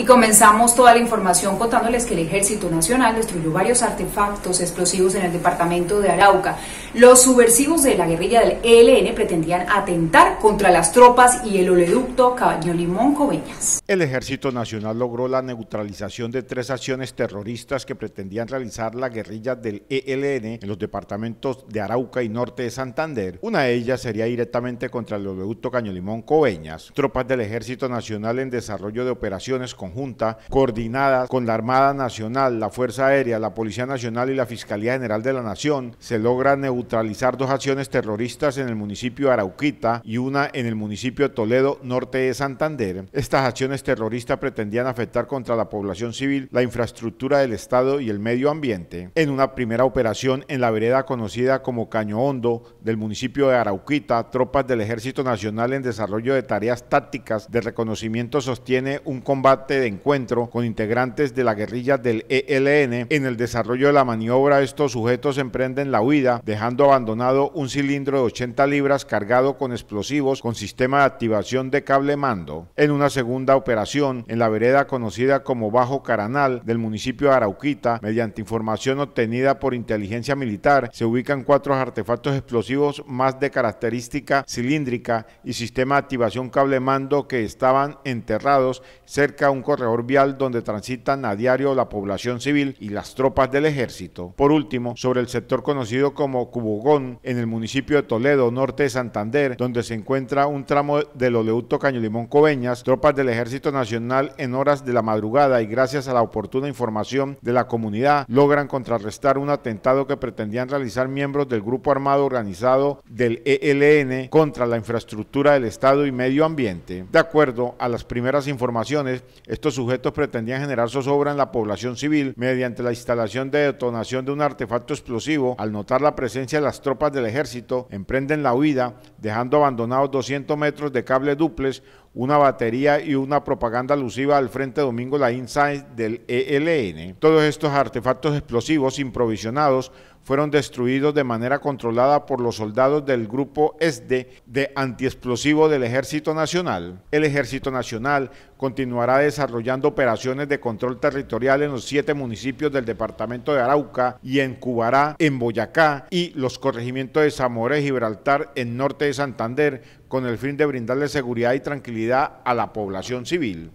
y comenzamos toda la información contándoles que el Ejército Nacional destruyó varios artefactos explosivos en el departamento de Arauca. Los subversivos de la guerrilla del ELN pretendían atentar contra las tropas y el oleoducto Cañolimón Limón Coveñas. El Ejército Nacional logró la neutralización de tres acciones terroristas que pretendían realizar la guerrilla del ELN en los departamentos de Arauca y Norte de Santander. Una de ellas sería directamente contra el oleoducto Cañolimón Limón Coveñas. Tropas del Ejército Nacional en desarrollo de operaciones con Junta, coordinada con la Armada Nacional, la Fuerza Aérea, la Policía Nacional y la Fiscalía General de la Nación, se logra neutralizar dos acciones terroristas en el municipio de Arauquita y una en el municipio de Toledo, norte de Santander. Estas acciones terroristas pretendían afectar contra la población civil, la infraestructura del Estado y el medio ambiente. En una primera operación en la vereda conocida como Caño Hondo del municipio de Arauquita, tropas del Ejército Nacional en desarrollo de tareas tácticas de reconocimiento sostiene un combate de encuentro con integrantes de la guerrilla del ELN. En el desarrollo de la maniobra, estos sujetos emprenden la huida, dejando abandonado un cilindro de 80 libras cargado con explosivos con sistema de activación de cable mando. En una segunda operación, en la vereda conocida como Bajo Caranal del municipio de Arauquita, mediante información obtenida por inteligencia militar, se ubican cuatro artefactos explosivos más de característica cilíndrica y sistema de activación cable mando que estaban enterrados cerca a un corredor vial donde transitan a diario la población civil y las tropas del ejército. Por último, sobre el sector conocido como Cubogón, en el municipio de Toledo, norte de Santander, donde se encuentra un tramo del oleuto Caño Limón Coveñas, tropas del Ejército Nacional en horas de la madrugada y gracias a la oportuna información de la comunidad logran contrarrestar un atentado que pretendían realizar miembros del grupo armado organizado del ELN contra la infraestructura del Estado y medio ambiente. De acuerdo a las primeras informaciones, estos sujetos pretendían generar zozobra en la población civil mediante la instalación de detonación de un artefacto explosivo. Al notar la presencia de las tropas del ejército, emprenden la huida, dejando abandonados 200 metros de cable duples una batería y una propaganda alusiva al Frente Domingo La Inside del ELN. Todos estos artefactos explosivos improvisados fueron destruidos de manera controlada por los soldados del grupo SD de antiexplosivo del Ejército Nacional. El Ejército Nacional continuará desarrollando operaciones de control territorial en los siete municipios del departamento de Arauca y en Cubará, en Boyacá y los corregimientos de Zamora y Gibraltar en norte de Santander con el fin de brindarle seguridad y tranquilidad a la población civil.